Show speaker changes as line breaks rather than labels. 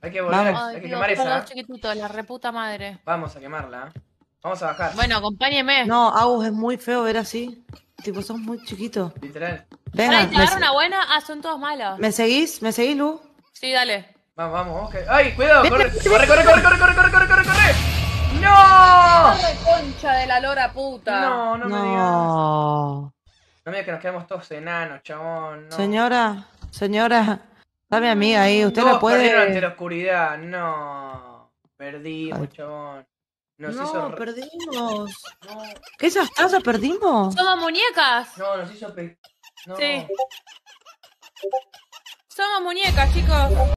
Hay que volar, hay que quemar esa.
la reputa madre.
Vamos a quemarla. ¿eh? Vamos a bajar. Bueno,
acompáñeme. No, Agus, es muy feo ver así. Tipo, son muy chiquitos Literal. una
buena, ah, son todos malos. ¿me
seguís? ¿Me seguís, Lu?
Sí, dale.
Vamos, vamos, que. ¡Ay, cuidado! ¡Corre, corre, corre, corre, corre, corre, corre, corre, corre!
corre! no concha de la lora puta. No, no
me digas.
No.
No me digas que nos quedamos todos enanos, chabón.
Señora, señora, Dame amiga, ahí, usted la puede.
la oscuridad, no. Perdimos, chavón. chabón. Nos no, hizo...
perdimos. ¿Qué esas tazas perdimos? Somos
muñecas. No, nos hizo. Pe... Sí. Somos muñecas, chicos.